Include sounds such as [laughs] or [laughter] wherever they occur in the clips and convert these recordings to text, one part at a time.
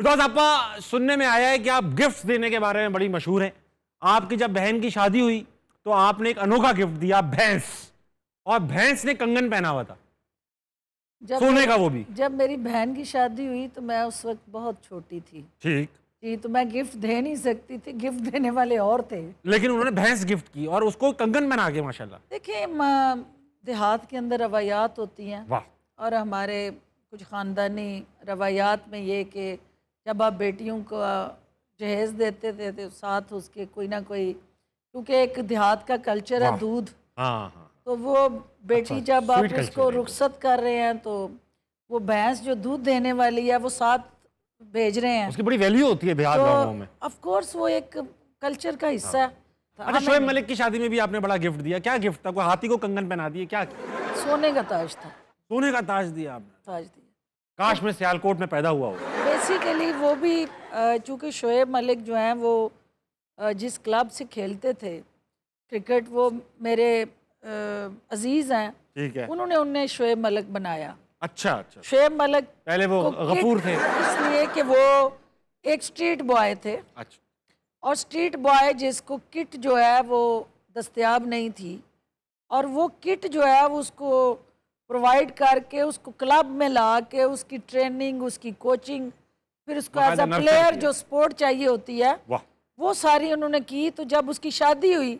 Because आप सुनने में आया है कि आप गिफ्ट देने के बारे में बड़ी मशहूर हैं आपकी जब बहन की शादी हुई तो आपने एक अनोखा गिफ्ट दिया भैंस और भैंस ने कंगन पहना हुआ था जब सोने का वो भी जब मेरी बहन की शादी हुई तो मैं उस वक्त बहुत छोटी थी ठीक जी तो मैं गिफ्ट दे नहीं सकती थी गिफ्ट देने वाले और थे लेकिन उन्होंने भैंस गिफ्ट की और उसको कंगन बना के माशाल्लाह देखिए देहात के अंदर रवायात होती हैं और हमारे कुछ ख़ानदानी रवायात में ये कि जब आप बेटियों को जहेज देते थे तो साथ उसके कोई ना कोई क्योंकि एक देहात का कल्चर है दूध हाँ, हाँ। तो वो बेटी अच्छा, जब आप उसको रुखसत कर रहे हैं तो वो भैंस जो दूध देने वाली है वो साथ भेज रहे हैं उसकी बड़ी वैल्यू होती है तो, में ऑफ कोर्स वो एक कल्चर का हिस्सा हाँ। है तो अच्छा शोएब मलिक की शादी में भी आपने बड़ा गिफ्ट दिया क्या गिफ्ट था कोई हाथी को कंगन पहना दिए क्या सोने का ताज था सोने का ताज दिया आपने ताज दिया काश में सियालकोट में पैदा हुआ होगा बेसिकली वो भी चूँकि शोएब मलिक जो हैं वो जिस क्लब से खेलते थे क्रिकेट वो मेरे अजीज़ हैं ठीक है उन्होंने उन्हें शोएब मलिक बनाया अच्छा अच्छा शोएब मलिक पहले वो गफूर थे इसलिए कि वो एक स्ट्रीट बॉय थे अच्छा और स्ट्रीट बॉय जिसको किट जो है वो दस्तियाब नहीं थी और वो किट जो है उसको प्रोवाइड करके उसको क्लब में ला के उसकी ट्रेनिंग उसकी कोचिंग फिर उसको एज अ प्लेयर जो स्पोर्ट चाहिए होती है वो सारी उन्होंने की तो जब उसकी शादी हुई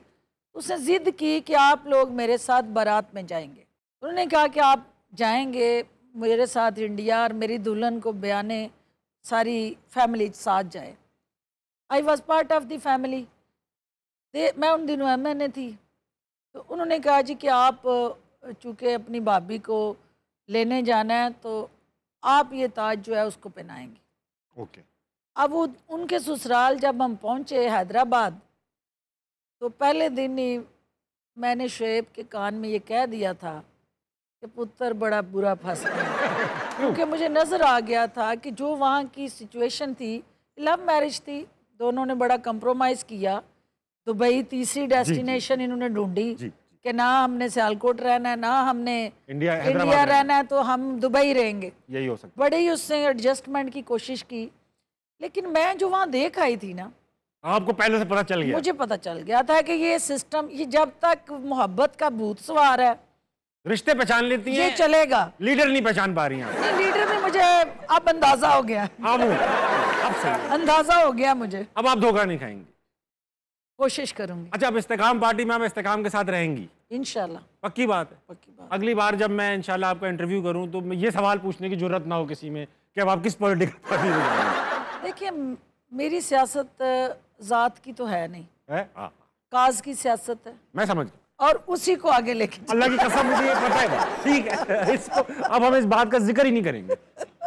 उसने ज़िद की कि आप लोग मेरे साथ बारात में जाएंगे उन्होंने कहा कि आप जाएंगे मेरे साथ इंडिया और मेरी दुल्हन को बयाने सारी फैमिली साथ जाए I was part of the family मैं उन दिनों एम एन ए थी तो उन्होंने कहा जी कि आप चूँकि अपनी भाभी को लेने जाना है तो आप ये ताज जो है उसको पहनाएंगे ओके अब वो उनके ससुराल जब हम पहुंचे हैदराबाद तो पहले दिन ही मैंने शुएब के कान में ये कह दिया था कि पुत्र बड़ा बुरा फंस गया [laughs] क्योंकि मुझे नज़र आ गया था कि जो वहाँ की सिचुएशन थी लव मैरिज थी दोनों ने बड़ा कंप्रोमाइज़ किया दुबई तीसरी डेस्टिनेशन इन्होंने ढूंढी कि ना हमने सियालकोट रहना है ना हमने इंडिया इंडिया रहना है तो हम दुबई रहेंगे यही हो सकता बड़े ही उससे एडजस्टमेंट की कोशिश की लेकिन मैं जो वहाँ देख आई थी ना आपको पहले से पता चल गया मुझे पता चल गया था कि ये सिस्टम ये जब तक मोहब्बत का भूत सवार है रिश्ते पहचान लेती है ये चलेगा लीडर नहीं पहचान पा रही है लीडर में मुझे अब अंदाजा हो गया अब अंदाजा हो गया मुझे अब आप धोखा नहीं खाएंगे कोशिश करूंगी अच्छा आप इस्तेकाम पार्टी में आप इस्तेकाम के साथ रहेंगी इनशाला पक्की बात है पक्की बात अगली बार जब मैं इनशाला आपका इंटरव्यू करूँ तो ये सवाल पूछने की जरूरत ना हो किसी में कि अब आप किस पॉलिटिकल पार्टी में देखिए मेरी सियासत जात की तो है नहीं है हाँ। काज की सियासत है मैं समझ गया और उसी को आगे लेके अल्लाह की कसम मुझे ये पता है [laughs] ठीक है इसको अब हम इस बात का जिक्र ही नहीं करेंगे